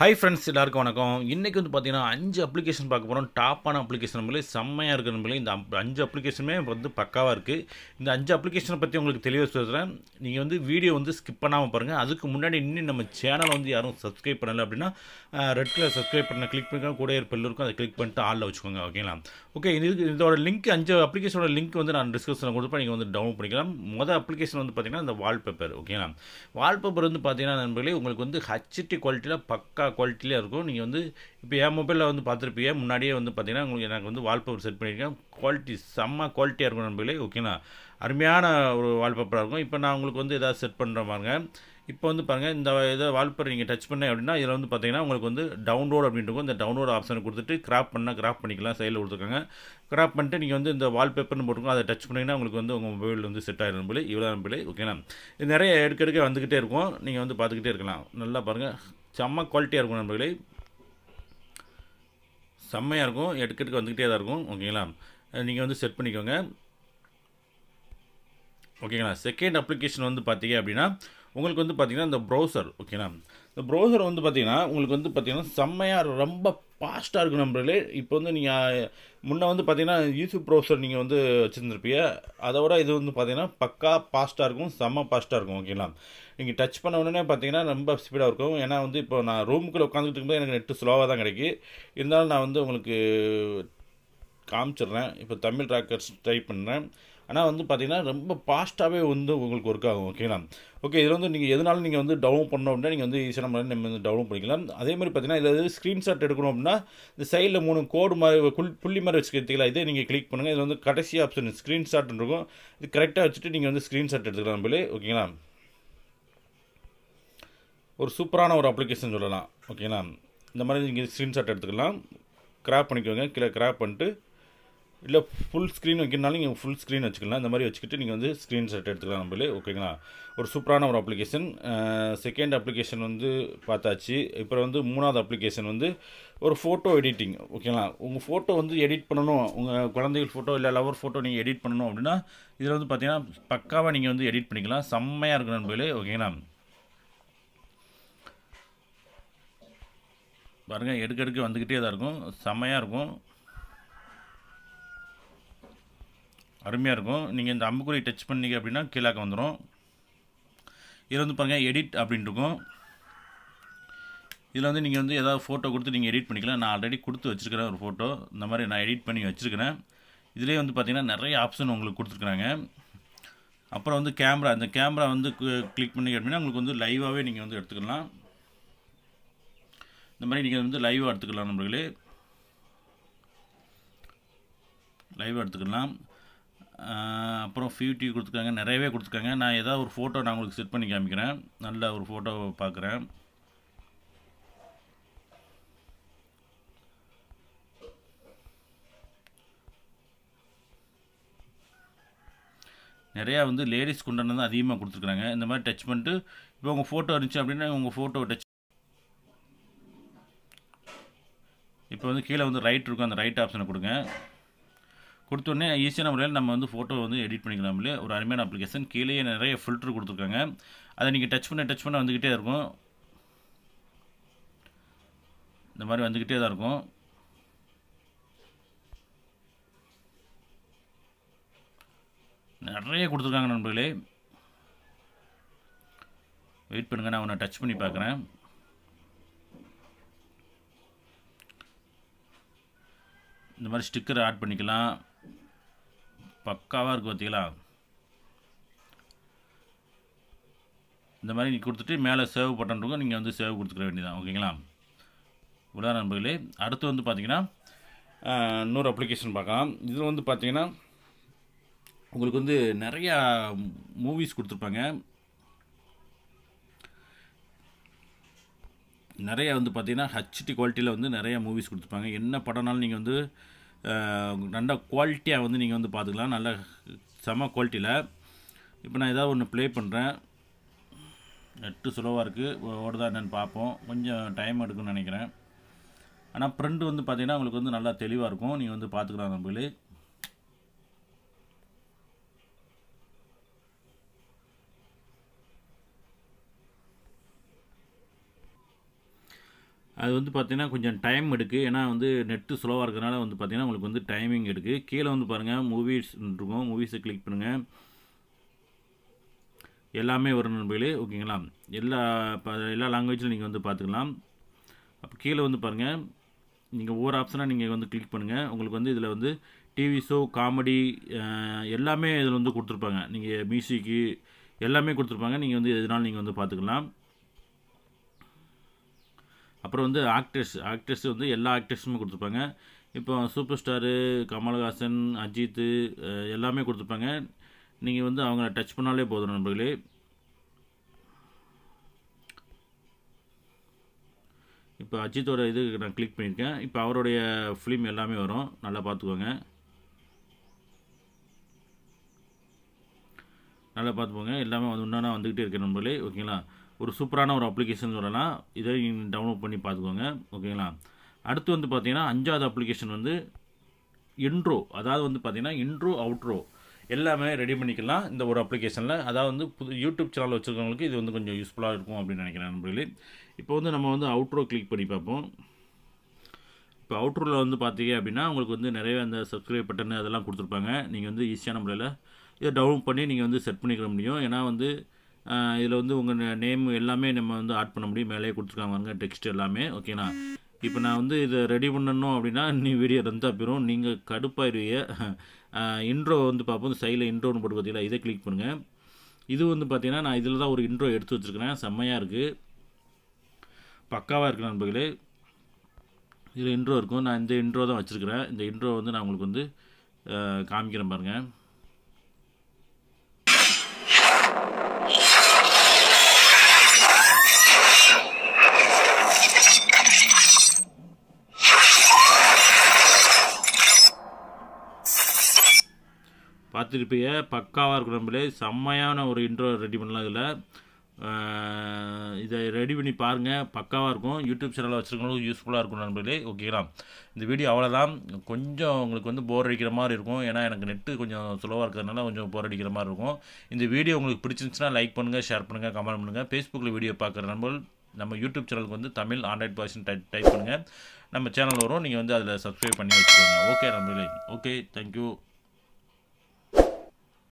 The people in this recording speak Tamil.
ஹை ஃப்ரெண்ட்ஸ் எல்லாருக்கும் வணக்கம் இன்றைக்கி வந்து பார்த்தீங்கன்னா அஞ்சு அப்ளிகேஷன் பார்க்க போகிறோம் டாப்பான அப்ளிகேஷன் நம்மளே செம்மையாக இருக்கிற நம்மளே இந்த அஞ்சு அப்ளிகேஷனுமே வந்து பக்காவாக இருக்குது இந்த அஞ்சு அப்ளிகேஷனை பற்றி உங்களுக்கு தெளிவாக சொல்கிறேன் நீங்கள் வந்து வீடியோ வந்து ஸ்கிப் பண்ணாமல் பாருங்கள் அதுக்கு முன்னாடி இன்னும் நம்ம சேனலை வந்து யாரும் சப்ஸ்கிரைப் பண்ணலை அப்படின்னா ரெட் கலர் சப்ஸ்கிரைப் பண்ண கிளிக் பண்ணிக்கலாம் கூட பெல் இருக்கும் அதை கிளிக் பண்ணிட்டு ஆளில் வச்சுக்கோங்க ஓகேங்களா ஓகே இது இதோட லிங்க் அஞ்சு அப்ளிகேஷனோட லிங்க் வந்து நான் டிஸ்கிரிப்ஷனில் கொடுப்பேன் நீங்கள் வந்து டவுன்லோட் பண்ணிக்கலாம் மொதல் அப்ளிகேஷன் வந்து பார்த்தீங்கன்னா இந்த வால்பேப்பர் ஓகேங்களா வால்பேப்பர் வந்து பார்த்தீங்கன்னா நண்பர்களே உங்களுக்கு வந்து ஹச்டி குவாலிட்டியில் பக்கா குவாலிட்டியிலே இருக்கும் நீங்கள் வந்து இப்போ என் மொபைலில் வந்து பார்த்துருப்பீங்க முன்னாடியே வந்து பார்த்தீங்கன்னா உங்களுக்கு எனக்கு வந்து வால்பேப்பர் செட் பண்ணியிருக்கேன் குவாலிட்டி செம்ம குவாலிட்டியாக இருக்கும் நண்பர்களே ஓகேண்ணா அருமையான ஒரு வால்பேப்பராக இருக்கும் இப்போ நான் உங்களுக்கு வந்து எதாவது செட் பண்ணுற மாதிரிங்க இப்போ வந்து பாருங்கள் இந்த இதை வால்பேப்பர் நீங்கள் டச் பண்ணேன் அப்படின்னா இதில் வந்து பார்த்தீங்கன்னா உங்களுக்கு வந்து டவுன்லோட் அப்படின்ட்டு இந்த டவுன்லோட் ஆப்ஷனை கொடுத்துட்டு கிராப் பண்ணால் கிராப் பண்ணிக்கலாம் சைடில் கொடுத்துருக்காங்க கிராப் பண்ணிட்டு நீங்கள் வந்து இந்த வால்பேப்பர்னு போட்டுருக்கோம் அதை டச் பண்ணிங்கன்னா உங்களுக்கு வந்து உங்கள் மொபைல் வந்து செட் ஆகிடும் பிள்ளை இவ்வளோ நம்பளே ஓகேண்ணா இது நிறைய எடுக்க எடுக்க வந்துக்கிட்டே இருக்கும் நீங்கள் வந்து பார்த்துக்கிட்டே இருக்கலாம் நல்லா பாருங்கள் செம்ம குவாலிட்டியாக இருக்கும் நண்பர்களே செம்மையாக இருக்கும் எடுக்க எடுக்க வந்துக்கிட்டே தான் இருக்கும் ஓகேங்களா நீங்கள் வந்து செட் பண்ணிக்கோங்க ஓகேங்களா செகண்ட் அப்ளிகேஷன் வந்து பார்த்தீங்க அப்படின்னா உங்களுக்கு வந்து பார்த்திங்கன்னா இந்த ப்ரௌசர் ஓகேங்களா இந்த ப்ரௌசர் வந்து பார்த்திங்கன்னா உங்களுக்கு வந்து பார்த்திங்கன்னா செம்மையாக ரொம்ப ஃபாஸ்ட்டாக இருக்கும் நம்பர்களே இப்போ வந்து நீங்கள் முன்னே வந்து பார்த்தீங்கன்னா யூடியூப் ப்ரௌசர் நீங்கள் வந்து வச்சுருந்துருப்பீங்க அதை விட இது வந்து பார்த்தீங்கன்னா பக்கா ஃபாஸ்ட்டாக இருக்கும் செம்ம ஃபாஸ்ட்டாக இருக்கும் ஓகேங்களா நீங்கள் டச் பண்ண உடனே பார்த்தீங்கன்னா ரொம்ப ஸ்பீடாக இருக்கும் ஏன்னா வந்து இப்போ நான் ரூமுக்குள்ளே உட்காந்துட்டு இருக்கும்போது எனக்கு நெட்டு ஸ்லோவாக தான் கிடைக்கும் இருந்தாலும் நான் வந்து உங்களுக்கு காமிச்சிடுறேன் இப்போ தமிழ் ட்ராக்கர்ஸ் ட்ரை பண்ணுறேன் ஆனால் வந்து பார்த்தீங்கன்னா ரொம்ப ஃபாஸ்ட்டாகவே வந்து உங்களுக்கு ஒர்க் ஆகும் ஓகேங்களா ஓகே இதில் வந்து நீங்கள் எதனாலும் நீங்கள் வந்து டவுன்லோட் பண்ணோம் அப்படின்னா நீங்கள் வந்து ஈஸியான முறையில் நம்ம வந்து டவுன்லோட் பண்ணிக்கலாம் அதே மாதிரி பார்த்தீங்கன்னா இதில் ஸ்க்ரீன்ஷாட் எடுக்கணும் அப்படின்னா இந்த சைடில் மூணு கோடு மாதிரி குள் புள்ளி மாதிரி வச்சுக்கிறதுக்கலாம் இதே நீங்கள் கிளிக் பண்ணுங்கள் இது வந்து கடைசி ஆப்ஷன் ஸ்க்ரீன்ஷாட் இருக்கும் இது கரெக்டாக வச்சுட்டு நீங்கள் வந்து ஸ்க்ரீன்ஷாட் எடுத்துக்கலாம் நம்மளே ஓகேங்களா ஒரு சூப்பரான ஒரு அப்ளிகேஷன் சொல்லலாம் ஓகேங்களா இந்த மாதிரி நீங்கள் ஸ்க்ரீன்ஷாட் எடுத்துக்கலாம் கிராப் பண்ணிக்கோங்க கீழே கிராப் பண்ணிட்டு இல்லை ஃபுல் ஸ்க்ரீன் வைக்கிறனாலும் நீங்கள் ஃபுல் ஸ்க்ரீன் வச்சுக்கலாம் இந்த மாதிரி வச்சுக்கிட்டு நீங்கள் வந்து ஸ்க்ரீன் ஷாட் எடுத்துக்கலாம் நம்மளே ஓகேங்களா ஒரு சூப்பரான ஒரு அப்ளிகேஷன் செகண்ட் அப்ளிகேஷன் வந்து பார்த்தாச்சு இப்போ வந்து மூணாவது அப்ளிகேஷன் வந்து ஒரு ஃபோட்டோ எடிட்டிங் ஓகேங்களா உங்கள் ஃபோட்டோ வந்து எடிட் பண்ணணும் உங்கள் குழந்தைகள் ஃபோட்டோ இல்லை லவர் ஃபோட்டோ நீங்கள் எடிட் பண்ணணும் அப்படின்னா இதில் வந்து பார்த்தீங்கன்னா பக்காவாக நீங்கள் வந்து எடிட் பண்ணிக்கலாம் செம்மையாக இருக்கணும் நண்பர்களே ஓகேங்களா பாருங்கள் எடுக்க எடுக்க வந்துக்கிட்டே தான் இருக்கும் செம்மையாக இருக்கும் அருமையாக இருக்கும் நீங்கள் இந்த அம்புக்குறி டச் பண்ணிங்க அப்படின்னா கீழாக்க வந்துடும் இதில் வந்து பாருங்கள் எடிட் அப்படின்ட்டு இருக்கும் இதில் வந்து நீங்கள் வந்து ஏதாவது ஃபோட்டோ கொடுத்து நீங்கள் எடிட் பண்ணிக்கலாம் நான் ஆல்ரெடி கொடுத்து வச்சுருக்கிறேன் ஒரு ஃபோட்டோ இந்த மாதிரி நான் எடிட் பண்ணி வச்சுருக்கிறேன் இதிலே வந்து பார்த்திங்கன்னா நிறைய ஆப்ஷன் உங்களுக்கு கொடுத்துருக்குறாங்க அப்புறம் வந்து கேமரா இந்த கேமரா வந்து கிளிக் பண்ணி அப்படின்னா உங்களுக்கு வந்து லைவாகவே நீங்கள் வந்து எடுத்துக்கலாம் இந்த மாதிரி நீங்கள் வந்து லைவாக எடுத்துக்கலாம் நம்மளே லைவாக எடுத்துக்கலாம் அப்புறம் ஃபியூட்டி கொடுத்துருக்காங்க நிறையவே கொடுத்துருக்காங்க நான் ஏதாவது ஒரு ஃபோட்டோ நான் உங்களுக்கு செட் பண்ணி காமிக்கிறேன் நல்ல ஒரு ஃபோட்டோ பார்க்குறேன் நிறையா வந்து லேடிஸ் கொண்டாந்து தான் அதிகமாக கொடுத்துருக்குறாங்க இந்த மாதிரி டச் பண்ணிட்டு இப்போ உங்கள் ஃபோட்டோ இருந்துச்சு அப்படின்னா உங்கள் ஃபோட்டோ டச் இப்போ வந்து கீழே வந்து ரைட் இருக்கும் அந்த ரைட் ஆப்ஷனை கொடுங்க கொடுத்தோடனே ஈஸியான முறையில் நம்ம வந்து ஃபோட்டோ வந்து எடிட் பண்ணிக்கலாம் இல்லையா ஒரு அருமையான அப்ளிகேஷன் கீழே நிறைய ஃபில்ட்ரு கொடுத்துருக்காங்க அதை நீங்கள் டச் பண்ண டச் பண்ண வந்துக்கிட்டே இருக்கும் இந்த மாதிரி வந்துக்கிட்டே தான் இருக்கும் நிறைய கொடுத்துருக்காங்க நண்பர்களே வெயிட் பண்ணுங்கள் நான் உன்னை டச் பண்ணி பார்க்குறேன் இந்த மாதிரி ஸ்டிக்கர் ஆட் பண்ணிக்கலாம் பக்காவாக இருக்குது பார்த்தீங்களா இந்த மாதிரி நீங்கள் கொடுத்துட்டு மேலே சேவ் பட்டன் இருக்கும் நீங்கள் வந்து சேவ் கொடுத்துக்க வேண்டியதான் ஓகேங்களா உடா நண்பர்களே அடுத்து வந்து பார்த்தீங்கன்னா இன்னொரு அப்ளிகேஷன் பார்க்கலாம் இதில் வந்து பார்த்தீங்கன்னா உங்களுக்கு வந்து நிறையா மூவிஸ் கொடுத்துருப்பாங்க நிறையா வந்து பார்த்திங்கன்னா ஹச்டி குவாலிட்டியில் வந்து நிறையா மூவிஸ் கொடுத்துருப்பாங்க என்ன படம்னாலும் நீங்கள் வந்து நல்ல குவாலிட்டியாக வந்து நீங்கள் வந்து பார்த்துக்கலாம் நல்ல செம குவாலிட்டியில் இப்போ நான் ஏதாவது ஒன்று ப்ளே பண்ணுறேன் நெட்டு ஸ்லோவாக இருக்குது ஓடுதா என்னென்னு பார்ப்போம் கொஞ்சம் டைம் எடுக்கும்னு நினைக்கிறேன் ஆனால் ப்ரிண்ட் வந்து பார்த்திங்கன்னா உங்களுக்கு வந்து நல்லா தெளிவாக இருக்கும் நீங்கள் வந்து பார்த்துக்கலாம் நம்மளே அது வந்து பார்த்திங்கன்னா கொஞ்சம் டைம் எடுக்கு ஏன்னா வந்து நெட்டு ஸ்லோவாக இருக்கிறனால வந்து பார்த்திங்கன்னா உங்களுக்கு வந்து டைமிங் எடுக்குது கீழே வந்து பாருங்கள் மூவிஸ் இருக்கும் மூவிஸை கிளிக் பண்ணுங்கள் எல்லாமே வரும் நண்பர்களே ஓகேங்களா எல்லா எல்லா லாங்குவேஜில் நீங்கள் வந்து பார்த்துக்கலாம் அப்போ கீழே வந்து பாருங்கள் நீங்கள் ஒவ்வொரு ஆப்ஷனாக நீங்கள் வந்து கிளிக் பண்ணுங்கள் உங்களுக்கு வந்து இதில் வந்து டிவி ஷோ காமெடி எல்லாமே இதில் வந்து கொடுத்துருப்பாங்க நீங்கள் மியூசிக்கு எல்லாமே கொடுத்துருப்பாங்க நீங்கள் வந்து எதனாலும் நீங்கள் வந்து பார்த்துக்கலாம் அப்புறம் வந்து ஆக்ட்ரஸ் ஆக்ட்ரஸ் வந்து எல்லா ஆக்ட்ரஸுமே கொடுத்துருப்பாங்க இப்போ சூப்பர் ஸ்டாரு கமல்ஹாசன் அஜித்து எல்லாமே கொடுத்துருப்பாங்க நீங்கள் வந்து அவங்கள டச் பண்ணாலே போதும் நண்பர்களே இப்போ அஜித்தோட இது நான் கிளிக் பண்ணியிருக்கேன் இப்போ அவருடைய ஃபிலிம் எல்லாமே வரும் நல்லா பார்த்துக்கோங்க நல்லா பார்த்துக்கோங்க எல்லாமே வந்து உண்டான வந்துக்கிட்டே இருக்கேன் நண்பர்களே ஓகேங்களா ஒரு சூப்பரான ஒரு அப்ளிகேஷன் சொல்லலாம் இதை நீங்கள் டவுன்லோட் பண்ணி பார்த்துக்கோங்க ஓகேங்களா அடுத்து வந்து பார்த்தீங்கன்னா அஞ்சாவது அப்ளிகேஷன் வந்து இன்ட்ரோ அதாவது வந்து பார்த்தீங்கன்னா இன்ட்ரோ அவுட்ரோ எல்லாமே ரெடி பண்ணிக்கலாம் இந்த ஒரு அப்ளிகேஷனில் அதாவது வந்து புது யூடியூப் சேனல் வச்சுருக்கவங்களுக்கு இது வந்து கொஞ்சம் யூஸ்ஃபுல்லாக இருக்கும் அப்படின்னு நினைக்கிறேன் நண்பர்களே இப்போ வந்து நம்ம வந்து அவுட்ரோ கிளிக் பண்ணி பார்ப்போம் இப்போ அவுட்ரோவில் வந்து பார்த்தீங்க அப்படின்னா உங்களுக்கு வந்து நிறைய அந்த சப்ஸ்கிரைப் பட்டன் அதெல்லாம் கொடுத்துருப்பாங்க நீங்கள் வந்து ஈஸியான முறையில் இதை டவுன்லோட் பண்ணி நீங்கள் வந்து செட் பண்ணிக்கிற முடியும் ஏன்னா வந்து இதில் வந்து உங்கள் நேம் எல்லாமே நம்ம வந்து ஆட் பண்ண முடியும் மேலே கொடுத்துருக்காங்க பாருங்க டெக்ஸ்ட் எல்லாமே ஓகேண்ணா இப்போ நான் வந்து இதை ரெடி பண்ணணும் அப்படின்னா நீ வீடியோ ரந்தா போயிடும் நீங்கள் கடுப்பாயிருவிய இன்ட்ரோ வந்து பார்ப்போம் சைடில் இன்ட்ரோன்னு போட்டு பார்த்தீங்களா இதை கிளிக் பண்ணுங்கள் இது வந்து பார்த்தீங்கன்னா நான் இதில் தான் ஒரு இன்ட்ரோ எடுத்து வச்சுருக்கிறேன் செம்மையாக இருக்குது பக்காவாக இருக்கு நண்பர்களே இதில் இன்ட்ரோ இருக்கும் நான் இந்த இன்ட்ரோ தான் வச்சுருக்கிறேன் இந்த இன்ட்ரோ வந்து நான் உங்களுக்கு வந்து காமிக்கிறேன் பாருங்கள் பார்த்துருப்பீங்க பக்காவாக இருக்கும் நம்மளே செம்மையான ஒரு இன்ட்ரோ ரெடி பண்ணலாம் இதில் இதை ரெடி பண்ணி பாருங்கள் பக்காவாக இருக்கும் யூடியூப் சேனலில் வச்சுருக்கவங்களுக்கும் யூஸ்ஃபுல்லாக இருக்கும் நண்பர்களே ஓகேங்களா இந்த வீடியோ அவ்வளோதான் கொஞ்சம் உங்களுக்கு வந்து போர் அடிக்கிற மாதிரி இருக்கும் ஏன்னா எனக்கு நெட்டு கொஞ்சம் ஸ்லோவாக இருக்கிறதுனால கொஞ்சம் போர் அடிக்கிற மாதிரி இருக்கும் இந்த வீடியோ உங்களுக்கு பிடிச்சிருந்துச்சுன்னா லைக் பண்ணுங்கள் ஷேர் பண்ணுங்கள் கமெண்ட் பண்ணுங்கள் ஃபேஸ்புக்கில் வீடியோ பார்க்குற நண்பர்கள் நம்ம யூடியூப் சேனலுக்கு வந்து தமிழ் ஆண்ட்ராய்ட் பர்சன் டை டைப் பண்ணுங்கள் நம்ம சேனல் வரும் நீங்கள் வந்து அதில் சப்ஸ்கிரைப் பண்ணி வச்சுக்கோங்க ஓகே நம்பளே ஓகே தேங்க்யூ